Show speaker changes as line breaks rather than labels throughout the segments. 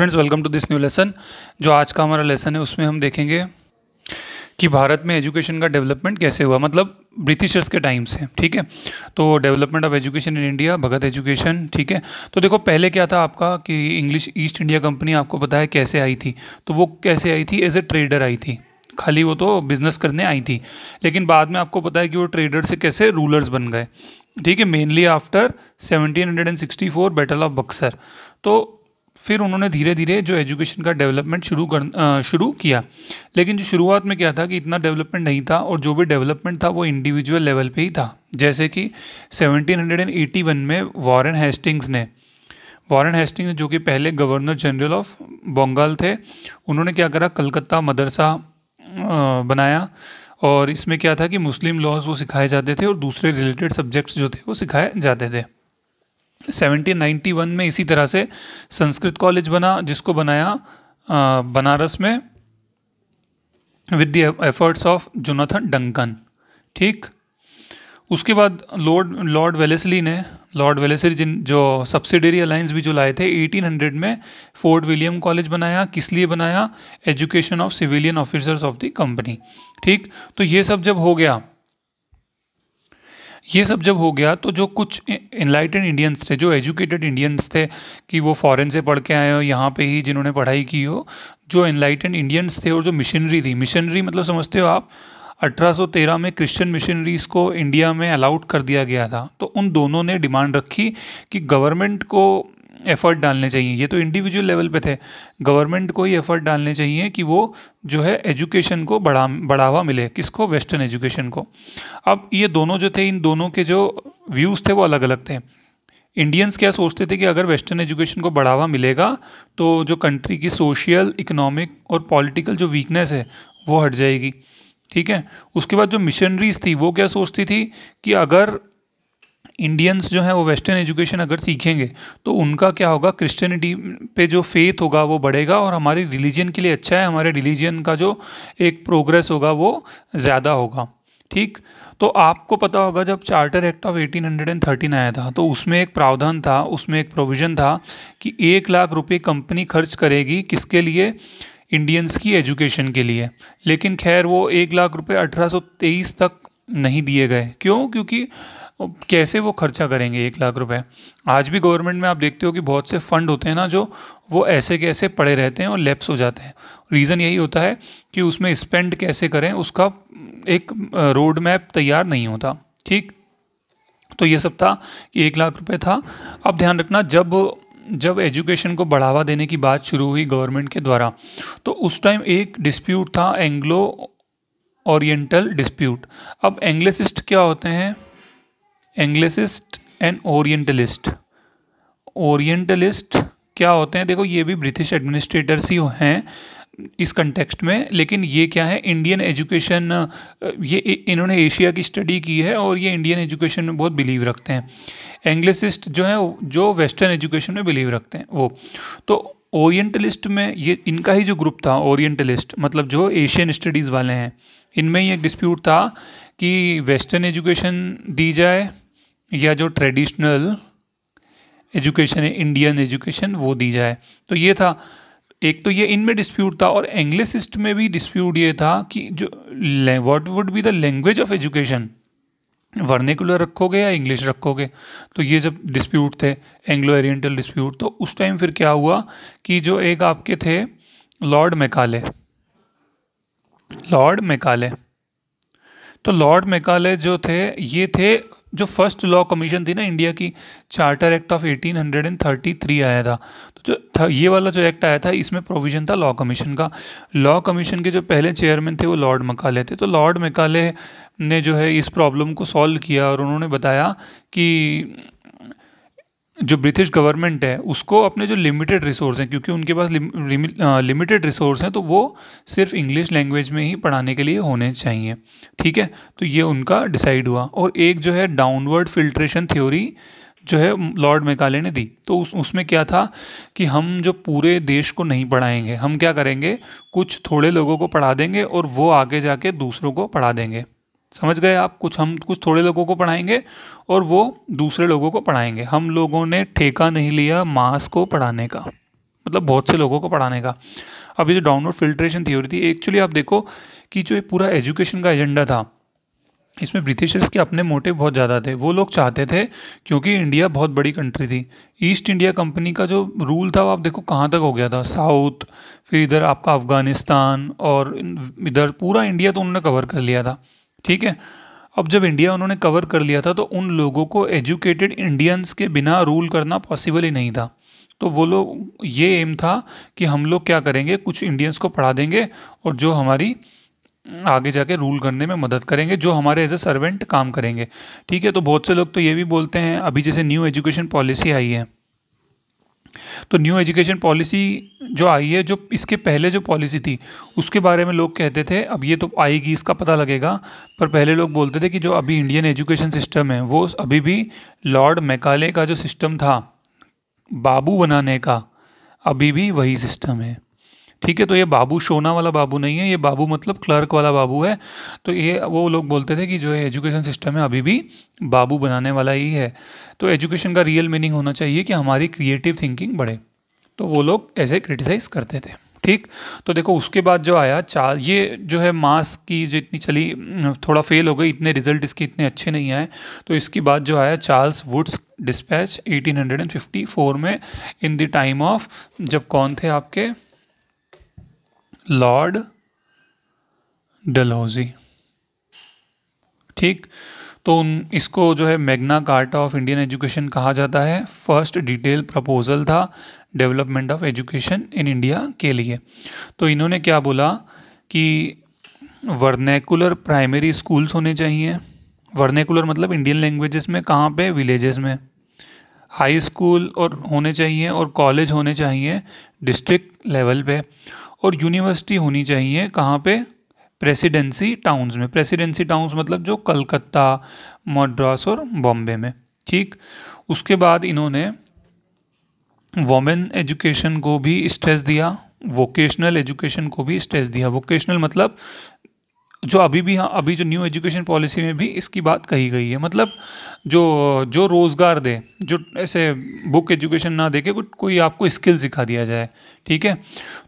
Friends welcome to this new lesson जो आज का हमारा लेसन है उसमें हम देखेंगे कि भारत में एजुकेशन का डेवलपमेंट कैसे हुआ मतलब ब्रिटिशर्स के टाइम से ठीक है तो development of education in India भगत एजुकेशन ठीक है तो देखो पहले क्या था आपका कि इंग्लिश ईस्ट इंडिया कंपनी आपको पता है कैसे आई थी तो वो कैसे आई थी एज ए ट्रेडर आई थी खाली वो तो बिज़नेस करने आई थी लेकिन बाद में आपको पता है कि वो ट्रेडर से कैसे रूलर्स बन गए ठीक है mainly after 1764 battle of Buxar तो फिर उन्होंने धीरे धीरे जो एजुकेशन का डेवलपमेंट शुरू कर शुरू किया लेकिन जो शुरुआत में क्या था कि इतना डेवलपमेंट नहीं था और जो भी डेवलपमेंट था वो इंडिविजुअल लेवल पे ही था जैसे कि 1781 में वॉरेन हेस्टिंग्स ने वॉरेन हेस्टिंग्स जो कि पहले गवर्नर जनरल ऑफ बंगाल थे उन्होंने क्या करा कलकत्ता मदरसा बनाया और इसमें क्या था कि मुस्लिम लॉज वो सिखाए जाते थे और दूसरे रिलेटेड सब्जेक्ट्स जो थे वो सिखाए जाते थे 1791 में इसी तरह से संस्कृत कॉलेज बना जिसको बनाया बनारस में with the efforts of Jonathan Duncan ठीक उसके बाद लॉर्ड लॉर्ड वेलेसली ने लॉर्ड वेलेसली जिन जो सब्सिडरी अलायंस भी जो लाए थे 1800 में फोर्ट विलियम कॉलेज बनाया किस लिए बनाया education of civilian officers of the company ठीक तो ये सब जब हो गया ये सब जब हो गया तो जो कुछ इनलाइटेड इंडियंस थे जो एजुकेटेड इंडियंस थे कि वो फॉरेन से पढ़ के आए हो यहाँ पे ही जिन्होंने पढ़ाई की हो जो इनलाइटेड इंडियंस थे और जो मिशनरी थी मिशनरी मतलब समझते हो आप 1813 में क्रिश्चियन मिशनरीज को इंडिया में अलाउड कर दिया गया था तो उन दोनों ने डिमांड रखी कि गवर्नमेंट को एफर्ट डालने चाहिए ये तो इंडिविजुअल लेवल पे थे गवर्नमेंट को ही एफर्ट डालने चाहिए कि वो जो है एजुकेशन को बढ़ा बढ़ावा मिले किसको वेस्टर्न एजुकेशन को अब ये दोनों जो थे इन दोनों के जो व्यूज़ थे वो अलग अलग थे इंडियंस क्या सोचते थे कि अगर वेस्टर्न एजुकेशन को बढ़ावा मिलेगा तो जो कंट्री की सोशल इकोनॉमिक और पॉलिटिकल जो वीकनेस है वो हट जाएगी ठीक है उसके बाद जो मिशनरीज थी वो क्या सोचती थी कि अगर इंडियंस जो हैं वो वेस्टर्न एजुकेशन अगर सीखेंगे तो उनका क्या होगा क्रिश्चियनिटी पे जो फेथ होगा वो बढ़ेगा और हमारी रिलीजन के लिए अच्छा है हमारे रिलीजन का जो एक प्रोग्रेस होगा वो ज़्यादा होगा ठीक तो आपको पता होगा जब चार्टर एक्ट ऑफ थर्टीन आया था तो उसमें एक प्रावधान था उसमें एक प्रोविज़न था कि एक लाख रुपये कंपनी खर्च करेगी किसके लिए इंडियंस की एजुकेशन के लिए लेकिन खैर वो एक लाख सौ तेईस तक नहीं दिए गए क्यों क्योंकि कैसे वो खर्चा करेंगे एक लाख रुपए आज भी गवर्नमेंट में आप देखते हो कि बहुत से फंड होते हैं ना जो वो ऐसे कैसे पड़े रहते हैं और लैप्स हो जाते हैं रीज़न यही होता है कि उसमें स्पेंड कैसे करें उसका एक रोड मैप तैयार नहीं होता ठीक तो ये सब था कि एक लाख रुपये था अब ध्यान रखना जब जब एजुकेशन को बढ़ावा देने की बात शुरू हुई गवर्नमेंट के द्वारा तो उस टाइम एक डिस्प्यूट था एंग्लो ओरिएंटल डिस्प्यूट अब एंग्लिसिस्ट क्या होते हैं एंग्लिसिस्ट एंड ओरिएंटलिस्ट ओरिएंटलिस्ट क्या होते हैं देखो ये भी ब्रिटिश एडमिनिस्ट्रेटर्स ही हैं इस कंटेक्स्ट में लेकिन ये क्या है इंडियन एजुकेशन ये इन्होंने एशिया की स्टडी की है और ये इंडियन एजुकेशन में बहुत बिलीव रखते हैं एंग्लिसिस्ट जो है जो वेस्टर्न एजुकेशन में बिलीव रखते हैं वो तो ओरिएंटलिस्ट में ये इनका ही जो ग्रुप था ओरिएंटलिस्ट मतलब जो एशियन स्टडीज़ वाले हैं इनमें ये डिस्प्यूट था कि वेस्टर्न एजुकेशन दी जाए या जो ट्रेडिशनल एजुकेशन है इंडियन एजुकेशन वो दी जाए तो ये था एक तो ये इनमें डिस्प्यूट था और एंग्लिसिस्ट में भी डिस्प्यूट ये था कि जो what would be the language of education vernacular रखोगे या इंग्लिश रखोगे तो ये जब डिस्प्यूट थे एंग्लो ओरिएंटल डिस्प्यूट तो उस टाइम फिर क्या हुआ कि जो एक आपके थे लॉर्ड मैकाले लॉर्ड मैकाले तो लॉर्ड मेकाले जो थे ये थे जो फर्स्ट लॉ कमीशन थी ना इंडिया की चार्टर एक्ट ऑफ 1833 आया था तो जो था ये वाला जो एक्ट आया था इसमें प्रोविजन था लॉ कमीशन का लॉ कमीशन के जो पहले चेयरमैन थे वो लॉर्ड मकाले थे तो लॉर्ड मकाले ने जो है इस प्रॉब्लम को सॉल्व किया और उन्होंने बताया कि जो ब्रिटिश गवर्नमेंट है उसको अपने जो लिमिटेड रिसोर्स हैं क्योंकि उनके पास लिमिटेड रिसोर्स हैं तो वो सिर्फ इंग्लिश लैंग्वेज में ही पढ़ाने के लिए होने चाहिए ठीक है तो ये उनका डिसाइड हुआ और एक जो है डाउनवर्ड फिल्ट्रेशन थ्योरी जो है लॉर्ड मेकाले ने दी तो उस उसमें क्या था कि हम जो पूरे देश को नहीं पढ़ाएंगे हम क्या करेंगे कुछ थोड़े लोगों को पढ़ा देंगे और वो आगे जाके दूसरों को पढ़ा देंगे समझ गए आप कुछ हम कुछ थोड़े लोगों को पढ़ाएंगे और वो दूसरे लोगों को पढ़ाएंगे हम लोगों ने ठेका नहीं लिया मास को पढ़ाने का मतलब बहुत से लोगों को पढ़ाने का अभी जो डाउनलोड फिल्ट्रेशन थ्योरी थी एक्चुअली आप देखो कि जो ये पूरा एजुकेशन का एजेंडा था इसमें ब्रिटिशर्स के अपने मोटिव बहुत ज़्यादा थे वो लोग चाहते थे क्योंकि इंडिया बहुत बड़ी कंट्री थी ईस्ट इंडिया कंपनी का जो रूल था वो आप देखो कहाँ तक हो गया था साउथ फिर इधर आपका अफ़गानिस्तान और इधर पूरा इंडिया तो उन्होंने कवर कर लिया था ठीक है अब जब इंडिया उन्होंने कवर कर लिया था तो उन लोगों को एजुकेटेड इंडियंस के बिना रूल करना पॉसिबल ही नहीं था तो वो लोग ये एम था कि हम लोग क्या करेंगे कुछ इंडियंस को पढ़ा देंगे और जो हमारी आगे जाके रूल करने में मदद करेंगे जो हमारे एज ए सर्वेंट काम करेंगे ठीक है तो बहुत से लोग तो ये भी बोलते हैं अभी जैसे न्यू एजुकेशन पॉलिसी आई है तो न्यू एजुकेशन पॉलिसी जो आई है जो इसके पहले जो पॉलिसी थी उसके बारे में लोग कहते थे अब ये तो आएगी इसका पता लगेगा पर पहले लोग बोलते थे कि जो अभी इंडियन एजुकेशन सिस्टम है वो अभी भी लॉर्ड मैकाले का जो सिस्टम था बाबू बनाने का अभी भी वही सिस्टम है ठीक है तो ये बाबू शोना वाला बाबू नहीं है ये बाबू मतलब क्लर्क वाला बाबू है तो ये वो लोग बोलते थे कि जो है एजुकेशन सिस्टम है अभी भी बाबू बनाने वाला ही है तो एजुकेशन का रियल मीनिंग होना चाहिए कि हमारी क्रिएटिव थिंकिंग बढ़े तो वो लोग ऐसे क्रिटिसाइज करते थे ठीक तो देखो उसके बाद जो आया चार ये जो है मास की जो इतनी चली थोड़ा फेल हो गई इतने रिजल्ट इसके इतने अच्छे नहीं आए तो इसके बाद जो आया चार्ल्स वुड्स डिस्पैच 1854 में इन द टाइम ऑफ जब कौन थे आपके लॉर्ड डलहौजी ठीक तो उन इसको जो है Magna Carta of Indian education कहा जाता है फर्स्ट डिटेल प्रपोजल था development of education in India के लिए तो इन्होंने क्या बोला कि वर्नेकुलर प्राइमरी स्कूल्स होने चाहिए वर्नेकुलर मतलब इंडियन लैंग्वेजेस में कहाँ पे विलेजेस में हाई स्कूल और होने चाहिए और कॉलेज होने चाहिए डिस्ट्रिक्ट लेवल पे और यूनिवर्सिटी होनी चाहिए कहाँ पे प्रेसिडेंसी टाउन्स में प्रेसिडेंसी टाउन्स मतलब जो कलकत्ता मद्रास और बॉम्बे में ठीक उसके बाद इन्होंने वोमेन एजुकेशन को भी स्ट्रेस दिया वोकेशनल एजुकेशन को भी स्ट्रेस दिया वोकेशनल मतलब जो अभी भी हाँ अभी जो न्यू एजुकेशन पॉलिसी में भी इसकी बात कही गई है मतलब जो जो रोज़गार दे जो ऐसे बुक एजुकेशन ना दे के को, कोई आपको स्किल सिखा दिया जाए ठीक है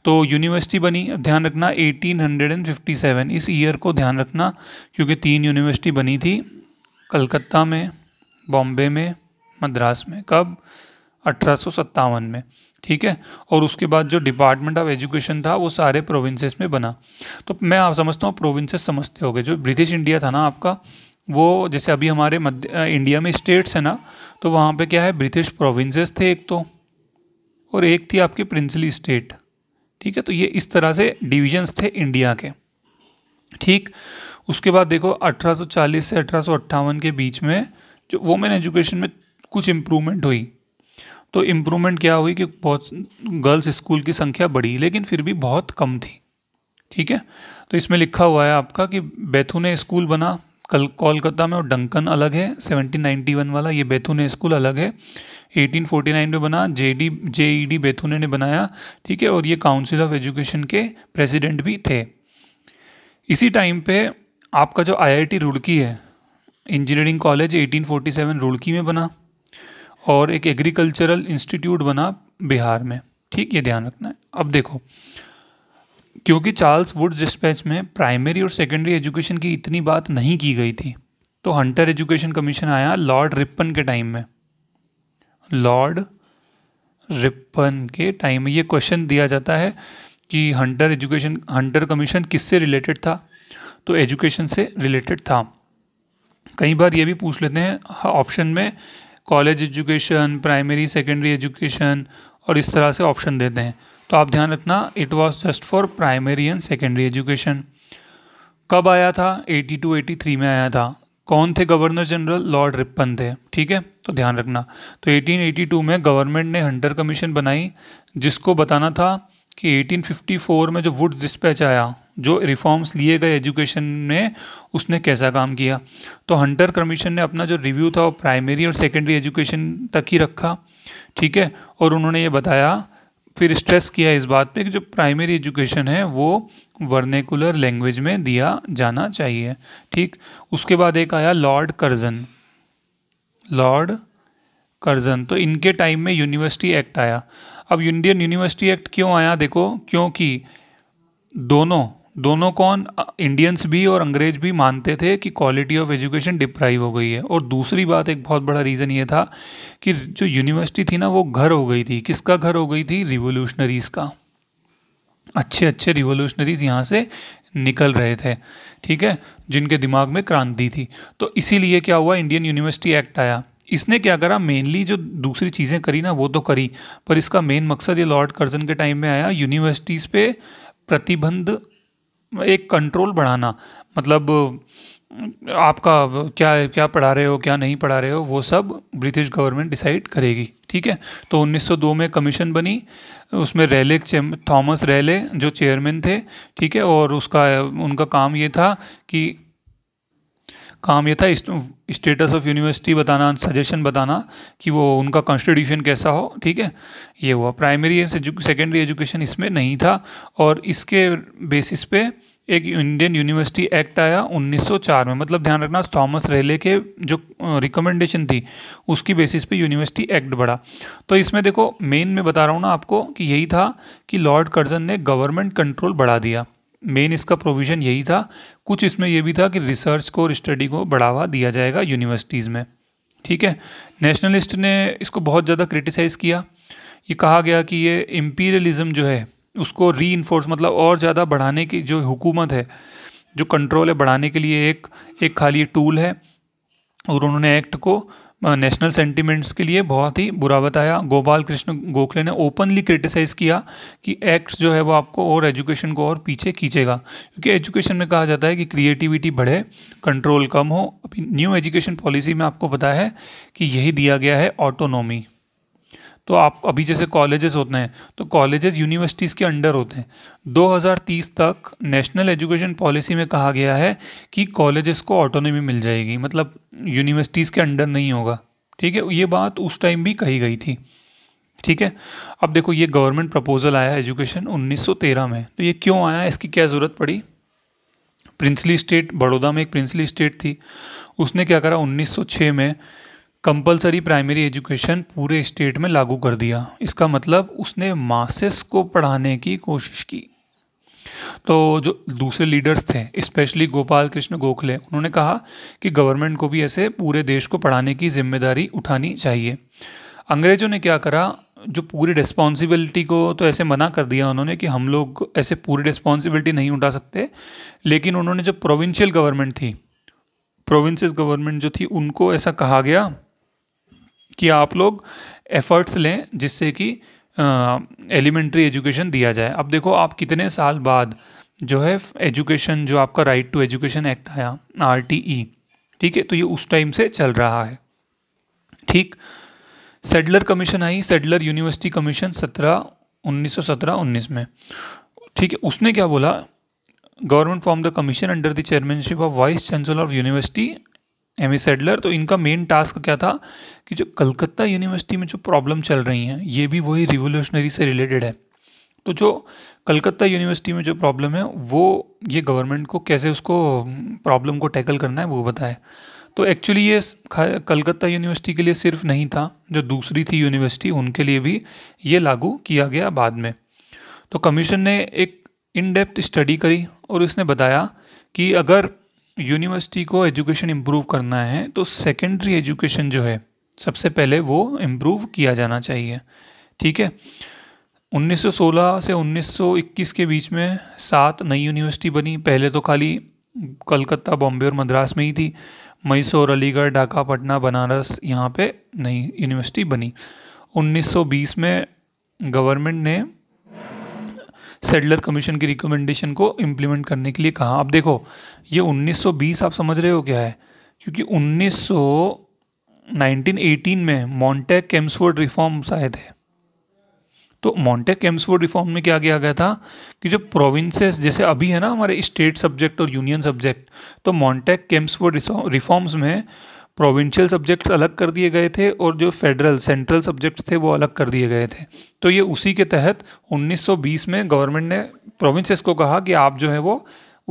तो यूनिवर्सिटी बनी ध्यान रखना 1857 इस ईयर को ध्यान रखना क्योंकि तीन यूनिवर्सिटी बनी थी कलकत्ता में बॉम्बे में मद्रास में कब अठारह में ठीक है और उसके बाद जो डिपार्टमेंट ऑफ एजुकेशन था वो सारे प्रोविंसेस में बना तो मैं आप समझता हूँ प्रोविंसेस समझते होगे जो ब्रिटिश इंडिया था ना आपका वो जैसे अभी हमारे मध्य इंडिया में स्टेट्स है ना तो वहाँ पे क्या है ब्रिटिश प्रोविंसेस थे एक तो और एक थी आपकी प्रिंसली स्टेट ठीक है तो ये इस तरह से डिविजन्स थे इंडिया के ठीक उसके बाद देखो अठारह से अठारह के बीच में जो वोमेन एजुकेशन में कुछ इम्प्रूवमेंट हुई तो इम्प्रूवमेंट क्या हुई कि बहुत गर्ल्स स्कूल की संख्या बढ़ी लेकिन फिर भी बहुत कम थी ठीक है तो इसमें लिखा हुआ है आपका कि बैथुने स्कूल बना कल कोलकाता में और डंकन अलग है 1791 वाला ये बैथुने स्कूल अलग है 1849 में बना जे डी जे ई डी बैथुने ने बनाया ठीक है और ये काउंसिल ऑफ एजुकेशन के प्रेसिडेंट भी थे इसी टाइम पे आपका जो आईआईटी रुड़की है इंजीनियरिंग कॉलेज 1847 रुड़की में बना और एक एग्रीकल्चरल इंस्टीट्यूट बना बिहार में ठीक ये ध्यान रखना है अब देखो क्योंकि चार्ल्स वुड डिस्पैच में प्राइमरी और सेकेंडरी एजुकेशन की इतनी बात नहीं की गई थी तो हंटर एजुकेशन कमीशन आया लॉर्ड रिपन के टाइम में लॉर्ड रिपन के टाइम में ये क्वेश्चन दिया जाता है कि हंटर एजुकेशन हंटर कमीशन किससे रिलेटेड था तो एजुकेशन से रिलेटेड था कई बार ये भी पूछ लेते हैं ऑप्शन हाँ, में college education primary secondary education और इस तरह से ऑप्शन देते हैं तो आप ध्यान रखना it was just for primary and secondary education कब आया था 82 83 में आया था कौन थे गवर्नर जनरल लॉर्ड रिपन थे ठीक है तो ध्यान रखना तो 1882 में गवर्नमेंट ने हंटर कमीशन बनाई जिसको बताना था कि 1854 में जो वुड डिस्पैच आया जो रिफॉर्म्स लिए गए एजुकेशन में उसने कैसा काम किया तो हंटर कमीशन ने अपना जो रिव्यू था वो प्राइमरी और सेकेंडरी एजुकेशन तक ही रखा ठीक है और उन्होंने ये बताया फिर स्ट्रेस किया इस बात पे कि जो प्राइमरी एजुकेशन है वो वर्नेकुलर लैंग्वेज में दिया जाना चाहिए ठीक उसके बाद एक आया लॉर्ड कर्जन लॉर्ड कर्जन तो इनके टाइम में यूनिवर्सिटी एक्ट आया अब इंडियन यूनिवर्सिटी एक्ट क्यों आया देखो क्योंकि दोनों दोनों कौन इंडियंस भी और अंग्रेज भी मानते थे कि क्वालिटी ऑफ एजुकेशन डिप्राइव हो गई है और दूसरी बात एक बहुत बड़ा रीज़न ये था कि जो यूनिवर्सिटी थी ना वो घर हो गई थी किसका घर हो गई थी रिवोल्यूशनरीज़ का अच्छे अच्छे रिवोल्यूशनरीज़ यहाँ से निकल रहे थे ठीक है जिनके दिमाग में क्रांति थी तो इसीलिए क्या हुआ इंडियन यूनिवर्सिटी एक्ट आया इसने क्या करा मेनली जो दूसरी चीज़ें करी ना वो तो करी पर इसका मेन मकसद ये लॉर्ड कर्जन के टाइम में आया यूनिवर्सिटीज़ पे प्रतिबंध एक कंट्रोल बढ़ाना मतलब आपका क्या क्या पढ़ा रहे हो क्या नहीं पढ़ा रहे हो वो सब ब्रिटिश गवर्नमेंट डिसाइड करेगी ठीक है तो 1902 में कमीशन बनी उसमें रैले थॉमस रेले जो चेयरमैन थे ठीक है और उसका उनका काम ये था कि काम ये था स्टेटस ऑफ यूनिवर्सिटी बताना सजेशन बताना कि वो उनका कॉन्स्टिट्यूशन कैसा हो ठीक है ये हुआ प्राइमरी सेकेंडरी एजुकेशन इसमें नहीं था और इसके बेसिस पे एक इंडियन यूनिवर्सिटी एक्ट आया 1904 में मतलब ध्यान रखना थॉमस रेले के जो रिकमेंडेशन थी उसकी बेसिस पे यूनिवर्सिटी एक्ट बढ़ा तो इसमें देखो मेन में बता रहा हूँ ना आपको कि यही था कि लॉर्ड कर्जन ने गवर्नमेंट कंट्रोल बढ़ा दिया मेन इसका प्रोविज़न यही था कुछ इसमें यह भी था कि रिसर्च को और स्टडी को बढ़ावा दिया जाएगा यूनिवर्सिटीज़ में ठीक है नेशनलिस्ट ने इसको बहुत ज़्यादा क्रिटिसाइज़ किया ये कहा गया कि ये इम्पीरियलिज़म जो है उसको री मतलब और ज़्यादा बढ़ाने की जो हुकूमत है जो कंट्रोल है बढ़ाने के लिए एक एक खाली टूल है और उन्होंने एक्ट को नेशनल सेंटीमेंट्स के लिए बहुत ही बुरा बताया गोपाल कृष्ण गोखले ने ओपनली क्रिटिसाइज़ किया कि एक्ट जो है वो आपको और एजुकेशन को और पीछे खींचेगा क्योंकि एजुकेशन में कहा जाता है कि क्रिएटिविटी बढ़े कंट्रोल कम हो अभी न्यू एजुकेशन पॉलिसी में आपको पता है कि यही दिया गया है ऑटोनॉमी तो आप अभी जैसे कॉलेजेस होते हैं तो कॉलेजेस यूनिवर्सिटीज़ के अंडर होते हैं 2030 तक नेशनल एजुकेशन पॉलिसी में कहा गया है कि कॉलेजेस को ऑटोनोमी मिल जाएगी मतलब यूनिवर्सिटीज़ के अंडर नहीं होगा ठीक है ये बात उस टाइम भी कही गई थी ठीक है अब देखो ये गवर्नमेंट प्रपोजल आया एजुकेशन 1913 में तो ये क्यों आया इसकी क्या ज़रूरत पड़ी प्रिंसली स्टेट बड़ौदा में एक प्रिंसली स्टेट थी उसने क्या करा 1906 में कंपलसरी प्राइमरी एजुकेशन पूरे स्टेट में लागू कर दिया इसका मतलब उसने मासेस को पढ़ाने की कोशिश की तो जो दूसरे लीडर्स थे स्पेशली गोपाल कृष्ण गोखले उन्होंने कहा कि गवर्नमेंट को भी ऐसे पूरे देश को पढ़ाने की जिम्मेदारी उठानी चाहिए अंग्रेजों ने क्या करा जो पूरी रिस्पॉन्सिबिलिटी को तो ऐसे मना कर दिया उन्होंने कि हम लोग ऐसे पूरी रिस्पॉन्सिबिलिटी नहीं उठा सकते लेकिन उन्होंने जो प्रोविंशियल गवर्नमेंट थी प्रोविंसेस गवर्नमेंट जो थी उनको ऐसा कहा गया कि आप लोग एफर्ट्स लें जिससे कि एलिमेंट्री एजुकेशन दिया जाए अब देखो आप कितने साल बाद जो है एजुकेशन जो आपका राइट टू एजुकेशन एक्ट आया आर e, ठीक है तो ये उस टाइम से चल रहा है ठीक सेडलर कमीशन आई सेडलर यूनिवर्सिटी कमीशन सत्रह उन्नीस सौ सत्रह उन्नीस में ठीक है उसने क्या बोला government form the commission under the chairmanship of vice chancellor of university M A Sadler तो इनका मेन टास्क क्या था कि जो कलकत्ता यूनिवर्सिटी में जो प्रॉब्लम चल रही हैं ये भी वही रिवोल्यूशनरी से रिलेटेड है तो जो कलकत्ता यूनिवर्सिटी में जो प्रॉब्लम है वो ये गवर्नमेंट को कैसे उसको प्रॉब्लम को टैकल करना है वो बताए तो एक्चुअली ये कलकत्ता यूनिवर्सिटी के लिए सिर्फ नहीं था जो दूसरी थी यूनिवर्सिटी उनके लिए भी ये लागू किया गया बाद में तो कमीशन ने एक इन डेप्थ स्टडी करी और उसने बताया कि अगर यूनिवर्सिटी को एजुकेशन इम्प्रूव करना है तो सेकेंडरी एजुकेशन जो है सबसे पहले वो इम्प्रूव किया जाना चाहिए ठीक है 1916 से 1921 के बीच में सात नई यूनिवर्सिटी बनी पहले तो खाली कलकत्ता बॉम्बे और मद्रास में ही थी मैसूर अलीगढ़ ढाका पटना बनारस यहाँ पे नई यूनिवर्सिटी बनी 1920 में गवर्नमेंट ने सेडलर कमीशन की रिकमेंडेशन को इम्प्लीमेंट करने के लिए कहा अब देखो ये 1920 आप समझ रहे हो क्या है क्योंकि 1918 में मॉन्टेक केम्सफोर्ड रिफॉर्म्स आए थे तो मॉन्टेक केम्सफोर्ड रिफॉर्म में क्या किया गया था कि जो प्रोविंसेस जैसे अभी है ना हमारे स्टेट सब्जेक्ट और यूनियन सब्जेक्ट तो मॉन्टेक केम्सफोर्ड रिफॉर्म्स में प्रोविंशियल सब्जेक्ट्स अलग कर दिए गए थे और जो फेडरल सेंट्रल सब्जेक्ट्स थे वो अलग कर दिए गए थे तो ये उसी के तहत 1920 में गवर्नमेंट ने प्रोविंसेस को कहा कि आप जो है वो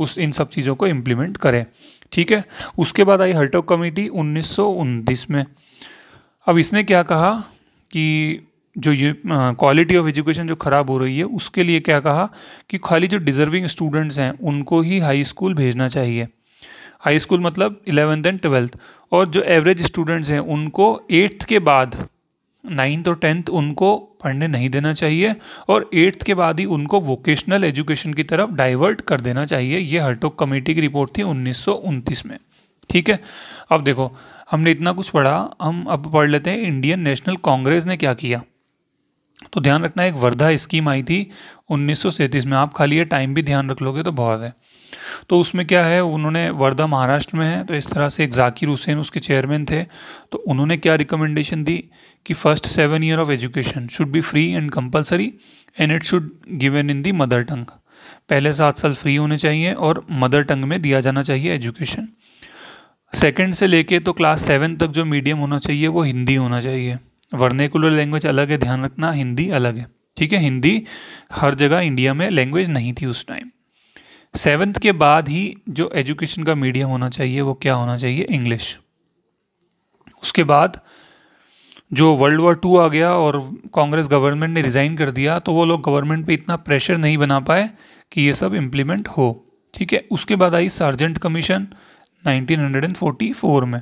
उस इन सब चीज़ों को इम्प्लीमेंट करें ठीक है उसके बाद आई हर्टोग कमेटी उन्नीस में अब इसने क्या कहा कि जो ये क्वालिटी ऑफ एजुकेशन जो ख़राब हो रही है उसके लिए क्या कहा कि खाली जो डिज़र्विंग स्टूडेंट्स हैं उनको ही हाई स्कूल भेजना चाहिए हाई स्कूल मतलब इलेवेंथ एंड ट्वेल्थ और जो एवरेज स्टूडेंट्स हैं उनको एट्थ के बाद नाइन्थ और टेंथ उनको पढ़ने नहीं देना चाहिए और एट्थ के बाद ही उनको वोकेशनल एजुकेशन की तरफ डाइवर्ट कर देना चाहिए ये हर्टोक कमेटी की रिपोर्ट थी उन्नीस में ठीक है अब देखो हमने इतना कुछ पढ़ा हम अब पढ़ लेते हैं इंडियन नेशनल कांग्रेस ने क्या किया तो ध्यान रखना एक वर्धा स्कीम आई थी उन्नीस में आप खाली ये टाइम भी ध्यान रख लोगे तो बहुत है तो उसमें क्या है उन्होंने वर्धा महाराष्ट्र में है तो इस तरह से एक जाकिर हुसैन उसके चेयरमैन थे तो उन्होंने क्या रिकमेंडेशन दी कि first seven year of education should be free and compulsory and it should given in the mother tongue पहले सात साल फ्री होने चाहिए और मदर टंग में दिया जाना चाहिए एजुकेशन सेकेंड से लेके तो क्लास सेवन तक जो मीडियम होना चाहिए वो हिंदी होना चाहिए वर्नेकुलर लैंग्वेज अलग है ध्यान रखना हिंदी अलग है ठीक है हिंदी हर जगह इंडिया में लैंग्वेज नहीं थी उस टाइम सेवन्थ के बाद ही जो एजुकेशन का मीडियम होना चाहिए वो क्या होना चाहिए इंग्लिश उसके बाद जो वर्ल्ड वॉर टू आ गया और कांग्रेस गवर्नमेंट ने रिज़ाइन कर दिया तो वो लोग गवर्नमेंट पे इतना प्रेशर नहीं बना पाए कि ये सब इम्प्लीमेंट हो ठीक है उसके बाद आई सार्जेंट कमीशन 1944 में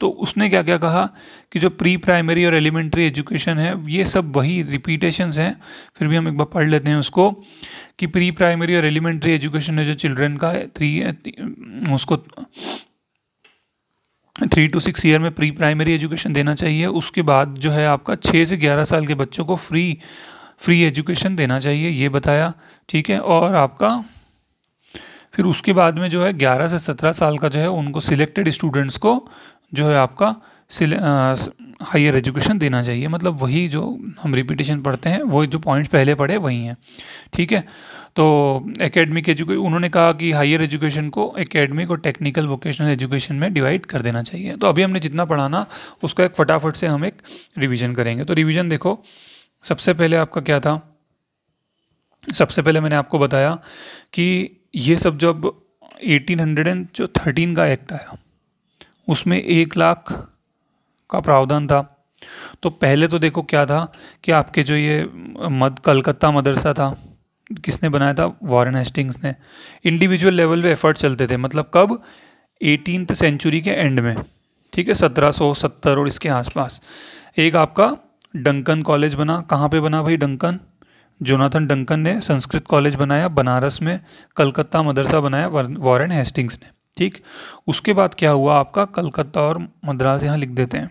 तो उसने क्या क्या कहा कि जो प्री प्राइमरी और एलिमेंट्री एजुकेशन है ये सब वही रिपीटेशंस हैं फिर भी हम एक बार पढ़ लेते हैं उसको कि प्री प्राइमरी और एलिमेंट्री एजुकेशन है जो चिल्ड्रन का है थ्री उसको थ्री टू सिक्स ईयर में प्री प्राइमरी एजुकेशन देना चाहिए उसके बाद जो है आपका छः से ग्यारह साल के बच्चों को फ्री फ्री एजुकेशन देना चाहिए ये बताया ठीक है और आपका फिर उसके बाद में जो है ग्यारह से सत्रह साल का जो है उनको सिलेक्टेड स्टूडेंट्स को जो है आपका हायर एजुकेशन देना चाहिए मतलब वही जो हम रिपीटेशन पढ़ते हैं वो जो पॉइंट्स पहले पढ़े वही हैं ठीक है तो एकेडमिक एजुके उन्होंने कहा कि हायर एजुकेशन को एकेडमिक और टेक्निकल वोकेशनल एजुकेशन में डिवाइड कर देना चाहिए तो अभी हमने जितना पढ़ाना उसका एक फटाफट से हम एक रिविज़न करेंगे तो रिविज़न देखो सबसे पहले आपका क्या था सबसे पहले मैंने आपको बताया कि ये सब जब एटीन हंड्रेड एंड जो थर्टीन का एक्ट आया उसमें एक लाख का प्रावधान था तो पहले तो देखो क्या था कि आपके जो ये मद कलकत्ता मदरसा था किसने बनाया था वॉरेन हेस्टिंग्स ने इंडिविजुअल लेवल पे एफर्ट चलते थे मतलब कब एटीन सेंचुरी के एंड में ठीक है सत्रह सौ सत्तर और इसके आसपास एक आपका डंकन कॉलेज बना कहाँ पे बना भाई डंकन जोनाथन डंकन ने संस्कृत कॉलेज बनाया बनारस में कलकत्ता मदरसा बनाया वॉरेन हेस्टिंग्स ने ठीक उसके बाद क्या हुआ आपका कलकत्ता और मद्रास यहाँ लिख देते हैं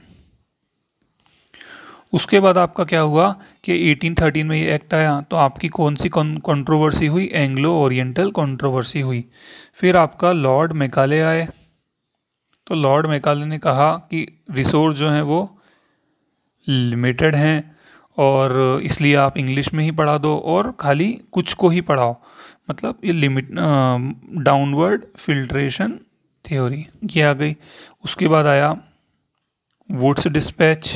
उसके बाद आपका क्या हुआ कि 1813 में ये एक्ट आया तो आपकी कौन सी कंट्रोवर्सी हुई एंग्लो ओरिएंटल कंट्रोवर्सी हुई फिर आपका लॉर्ड मेकाले आए तो लॉर्ड मेकाले ने कहा कि रिसोर्स जो हैं वो लिमिटेड हैं और इसलिए आप इंग्लिश में ही पढ़ा दो और खाली कुछ को ही पढ़ाओ मतलब ये लिमिट डाउनवर्ड फिल्ट्रेशन थ्योरी ये आ गई उसके बाद आया वुड्स डिस्पैच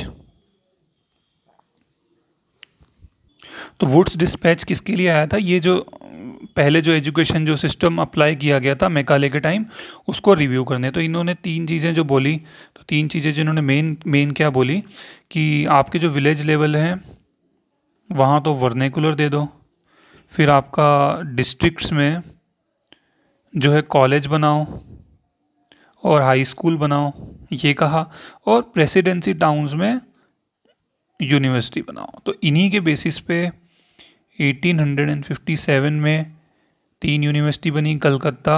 तो वुड्स डिस्पैच किसके लिए आया था ये जो पहले जो एजुकेशन जो सिस्टम अप्लाई किया गया था मेकाले के टाइम उसको रिव्यू करने तो इन्होंने तीन चीज़ें जो बोली तो तीन चीज़ें जिन्होंने मेन मेन क्या बोली कि आपके जो विलेज लेवल हैं वहाँ तो वर्नेकुलर दे दो फिर आपका डिस्ट्रिक्ट्स में जो है कॉलेज बनाओ और हाई स्कूल बनाओ ये कहा और प्रेसिडेंसी टाउन्स में यूनिवर्सिटी बनाओ तो इन्हीं के बेसिस पे 1857 में तीन यूनिवर्सिटी बनी कलकत्ता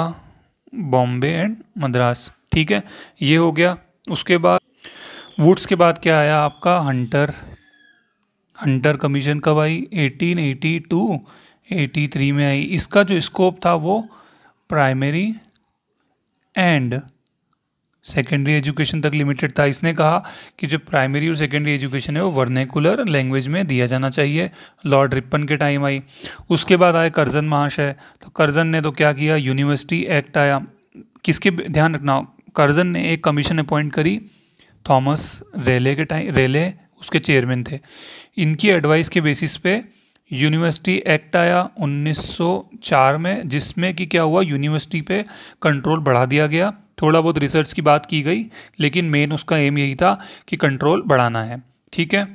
बॉम्बे एंड मद्रास ठीक है ये हो गया उसके बाद वुड्स के बाद क्या आया आपका हंटर हंटर कमीशन कब आई 1882 83 में आई इसका जो स्कोप था वो प्राइमरी एंड सेकेंडरी एजुकेशन तक लिमिटेड था इसने कहा कि जो प्राइमरी और सेकेंडरी एजुकेशन है वो वर्नेकुलर लैंग्वेज में दिया जाना चाहिए लॉर्ड रिपन के टाइम आई उसके बाद आए करजन महाशय तो करजन ने तो क्या किया यूनिवर्सिटी एक्ट आया किसके ध्यान रखना करजन ने एक कमीशन अपॉइंट करी थॉमस रेले के टाइम रेले उसके चेयरमैन थे इनकी एडवाइस के बेसिस पे यूनिवर्सिटी एक्ट आया 1904 में जिसमें कि क्या हुआ यूनिवर्सिटी पे कंट्रोल बढ़ा दिया गया थोड़ा बहुत रिसर्च की बात की गई लेकिन मेन उसका एम यही था कि कंट्रोल बढ़ाना है ठीक है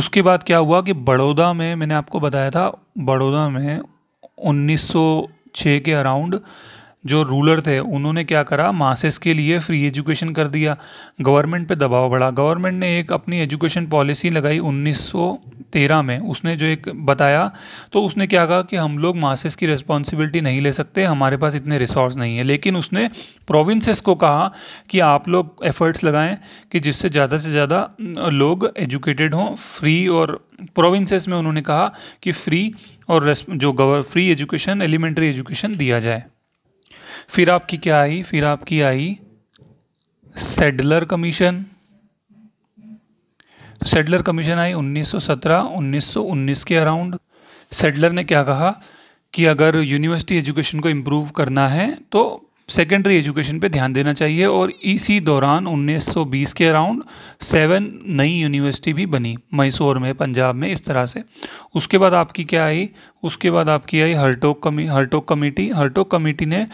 उसके बाद क्या हुआ कि बड़ौदा में मैंने आपको बताया था बड़ौदा में 1906 के अराउंड जो रूलर थे उन्होंने क्या करा मासेस के लिए फ्री एजुकेशन कर दिया गवर्नमेंट पे दबाव बढ़ा गवर्नमेंट ने एक अपनी एजुकेशन पॉलिसी लगाई 1913 में उसने जो एक बताया तो उसने क्या कहा कि हम लोग मासेस की रिस्पॉन्सिबिलिटी नहीं ले सकते हमारे पास इतने रिसोर्स नहीं है लेकिन उसने प्रोविंसेस को कहा कि आप लोग एफर्ट्स लगाएं कि जिससे ज़्यादा से ज़्यादा लोग एजुकेटेड हों फ्री और प्रोविंसेस में उन्होंने कहा कि फ्री और जो गवर फ्री एजुकेशन एलिमेंट्री एजुकेशन दिया जाए फिर आपकी क्या आई फिर आपकी आई सेडलर कमीशन सेडलर कमीशन आई 1917 1919 के अराउंड सेडलर ने क्या कहा कि अगर यूनिवर्सिटी एजुकेशन को इम्प्रूव करना है तो सेकेंडरी एजुकेशन पे ध्यान देना चाहिए और इसी दौरान 1920 के अराउंड सेवन नई यूनिवर्सिटी भी बनी मैसूर में पंजाब में इस तरह से उसके बाद आपकी क्या आई उसके बाद आपकी आई हर्टोक कमी हर्टोक कमेटी हर्टोक कमेटी ने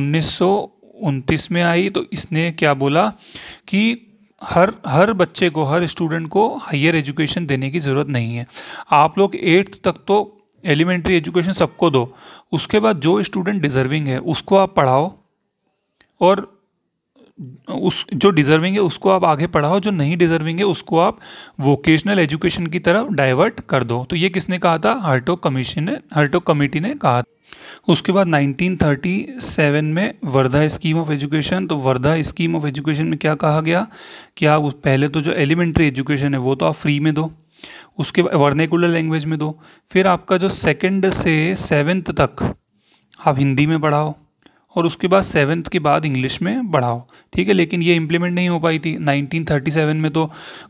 उन्नीस में आई तो इसने क्या बोला कि हर हर बच्चे को हर स्टूडेंट को हायर एजुकेशन देने की ज़रूरत नहीं है आप लोग एट्थ तक तो एलिमेंट्री एजुकेशन सबको दो उसके बाद जो स्टूडेंट डिजर्विंग है उसको आप पढ़ाओ और उस जो डिजर्विंग है उसको आप आगे पढ़ाओ जो नहीं डिजर्विंग है उसको आप वोकेशनल एजुकेशन की तरफ डाइवर्ट कर दो तो ये किसने कहा था हर्टो कमीशन ने हर्टो कमेटी ने कहा उसके बाद 1937 में वर्धा स्कीम ऑफ एजुकेशन तो वर्धा स्कीम ऑफ एजुकेशन में क्या कहा गया कि आप पहले तो जो एलिमेंट्री एजुकेशन है वो तो आप फ्री में दो उसके बाद वर्नेकुलर लैंग्वेज में दो फिर आपका जो सेकेंड से सेवेंथ तक आप हिंदी में पढ़ाओ और उसके बाद सेवन्थ के बाद इंग्लिश में बढ़ाओ ठीक है लेकिन ये इम्प्लीमेंट नहीं हो पाई थी 1937 में तो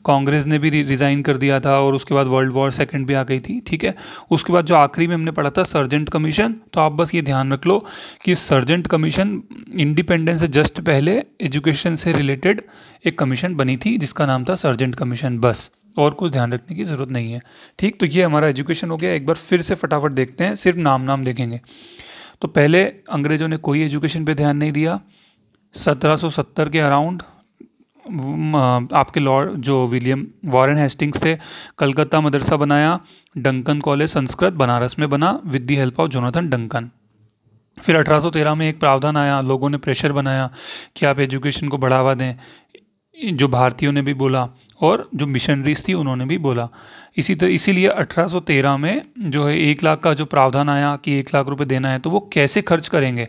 कांग्रेस ने भी रिज़ाइन कर दिया था और उसके बाद वर्ल्ड वॉर सेकेंड भी आ गई थी ठीक है उसके बाद जो आखिरी में हमने पढ़ा था सर्जेंट कमीशन तो आप बस ये ध्यान रख लो कि सर्जेंट कमीशन इंडिपेंडेंस से जस्ट पहले एजुकेशन से रिलेटेड एक कमीशन बनी थी जिसका नाम था सर्जेंट कमीशन बस और कुछ ध्यान रखने की ज़रूरत नहीं है ठीक तो ये हमारा एजुकेशन हो गया एक बार फिर से फटाफट देखते हैं सिर्फ नाम नाम देखेंगे तो पहले अंग्रेज़ों ने कोई एजुकेशन पे ध्यान नहीं दिया 1770 के अराउंड आपके लॉर्ड जो विलियम वॉरेन हेस्टिंग्स थे कलकत्ता मदरसा बनाया डंकन कॉलेज संस्कृत बनारस में बना with the help of Jonathan Duncan फिर 1813 में एक प्रावधान आया लोगों ने प्रेशर बनाया कि आप एजुकेशन को बढ़ावा दें जो भारतीयों ने भी बोला और जो मिशनरीज थी उन्होंने भी बोला इसी तरह इसीलिए 1813 में जो है एक लाख का जो प्रावधान आया कि एक लाख रुपए देना है तो वो कैसे खर्च करेंगे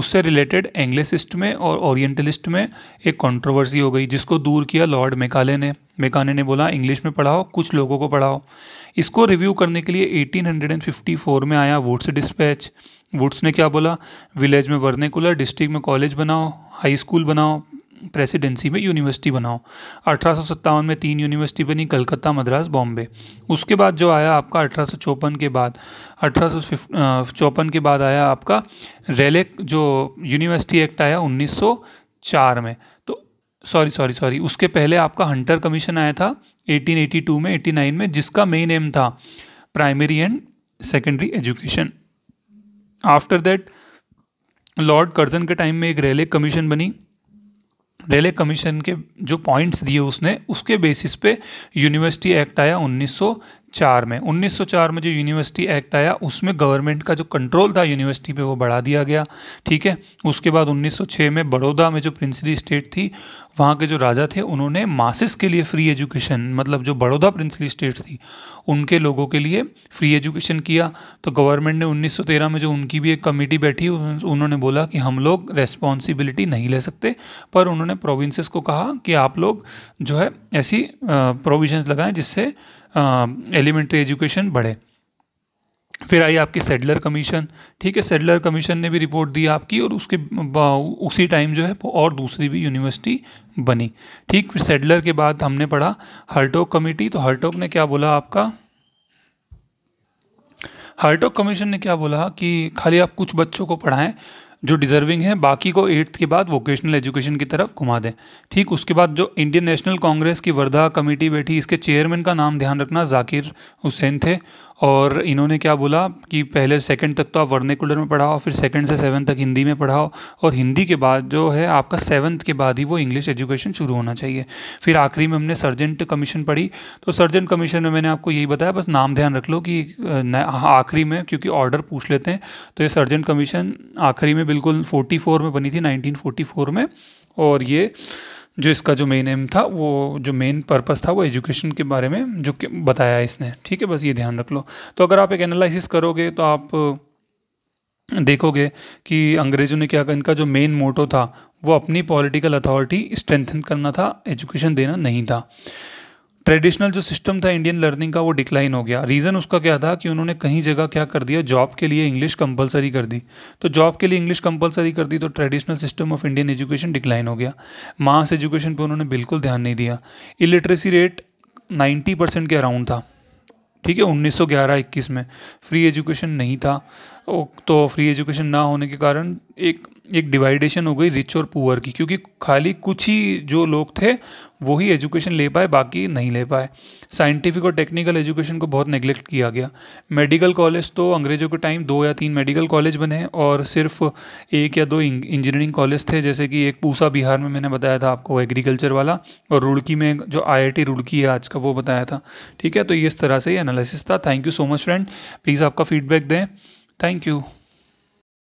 उससे रिलेटेड एंग्लिसिस्ट में और ओरिएंटलिस्ट में एक कंट्रोवर्सी हो गई जिसको दूर किया लॉर्ड मेकाले ने मेकाने ने बोला इंग्लिश में पढ़ाओ कुछ लोगों को पढ़ाओ इसको रिव्यू करने के लिए 1854 में आया वुड्स डिस्पैच वुड्स ने क्या बोला विलेज में वर्नेकुलर डिस्ट्रिक्ट में कॉलेज बनाओ हाई स्कूल बनाओ प्रेसिडेंसी में यूनिवर्सिटी बनाओ अठारह में तीन यूनिवर्सिटी बनी कलकत्ता मद्रास बॉम्बे उसके बाद जो आया आपका अठारह के बाद अठारह के बाद आया आपका रेलेक जो यूनिवर्सिटी एक्ट आया 1904 में तो सॉरी सॉरी सॉरी उसके पहले आपका हंटर कमीशन आया था 1882 में 89 में जिसका मेन एम था primary and secondary education after that lord Curzon के टाइम में एक रेले कमीशन बनी रेलवे कमीशन के जो पॉइंट्स दिए उसने उसके बेसिस पे यूनिवर्सिटी एक्ट आया उन्नीस चार में 1904 में जो यूनिवर्सिटी एक्ट आया उसमें गवर्नमेंट का जो कंट्रोल था यूनिवर्सिटी पे वो बढ़ा दिया गया ठीक है उसके बाद 1906 में बड़ौदा में जो प्रिंसली स्टेट थी वहाँ के जो राजा थे उन्होंने मासिस के लिए फ्री एजुकेशन मतलब जो बड़ौदा प्रिंसली स्टेट थी उनके लोगों के लिए फ्री एजुकेशन किया तो गवर्नमेंट ने 1913 में जो उनकी भी एक कमेटी बैठी उन्होंने बोला कि हम लोग रेस्पॉन्सिबिलिटी नहीं ले सकते पर उन्होंने प्रोविंसेस को कहा कि आप लोग जो है ऐसी प्रोविजन लगाएं जिससे एलिमेंट्री um, एजुकेशन बढ़े फिर आई आपकी सेडलर कमीशन ठीक है सेडलर कमीशन ने भी रिपोर्ट दी आपकी और उसके उसी टाइम जो है और दूसरी भी यूनिवर्सिटी बनी ठीक फिर सेडलर के बाद हमने पढ़ा हर्टोक कमेटी तो हर्टोक ने क्या बोला आपका हर्टोक कमीशन ने क्या बोला कि खाली आप कुछ बच्चों को पढ़ाएं जो डिजर्विंग है बाकी को एट्थ के बाद वोकेशनल एजुकेशन की तरफ घुमा दें ठीक उसके बाद जो इंडियन नेशनल कांग्रेस की वर्धा कमेटी बैठी इसके चेयरमैन का नाम ध्यान रखना जाकिर हुसैन थे और इन्होंने क्या बोला कि पहले सेकंड तक तो आप वर्नेकुलर में पढ़ाओ फिर सेकंड से सेवन्थ तक हिंदी में पढ़ाओ और हिंदी के बाद जो है आपका सेवन्थ के बाद ही वो इंग्लिश एजुकेशन शुरू होना चाहिए फिर आखिरी में हमने सर्जेंट कमीशन पढ़ी तो सर्जेंट कमीशन में मैंने आपको यही बताया बस नाम ध्यान रख लो कि आखिरी में क्योंकि ऑर्डर पूछ लेते हैं तो ये सर्जेंट कमीशन आखिरी में बिल्कुल फोर्टी में बनी थी नाइनटीन में और ये जो इसका जो मेन एम था वो जो मेन पर्पस था वो एजुकेशन के बारे में जो बताया इसने ठीक है बस ये ध्यान रख लो तो अगर आप एक एनालिसिस करोगे तो आप देखोगे कि अंग्रेज़ों ने क्या कहा इनका जो मेन मोटो था वो अपनी पॉलिटिकल अथॉरिटी स्ट्रेंथन करना था एजुकेशन देना नहीं था ट्रेडिशनल जो सिस्टम था इंडियन लर्निंग का वो डिक्लाइन हो गया रीज़न उसका क्या था कि उन्होंने कहीं जगह क्या कर दिया जॉब के लिए इंग्लिश कंपलसरी कर दी तो जॉब के लिए इंग्लिश कंपलसरी कर दी तो traditional system of Indian education decline हो गया मास एजुकेशन पर उन्होंने बिल्कुल ध्यान नहीं दिया इलिटरेसी रेट नाइन्टी परसेंट के अराउंड था ठीक है 1911-21 में फ्री एजुकेशन नहीं था तो फ्री एजुकेशन ना होने के कारण एक एक डिवाइडेशन हो गई रिच और पुअर की क्योंकि खाली कुछ ही जो लोग थे वही एजुकेशन ले पाए बाकी नहीं ले पाए साइंटिफिक और टेक्निकल एजुकेशन को बहुत नेग्लेक्ट किया गया मेडिकल कॉलेज तो अंग्रेज़ों के टाइम दो या तीन मेडिकल कॉलेज बने और सिर्फ एक या दो इंजीनियरिंग कॉलेज थे जैसे कि एक पूसा बिहार में मैंने बताया था आपको एग्रीकल्चर वाला और रुड़की में जो आई रुड़की है आज का वो बताया था ठीक है तो इस तरह से ये एनालिसिस था thank you so much friend please आपका फीडबैक दें Thank you.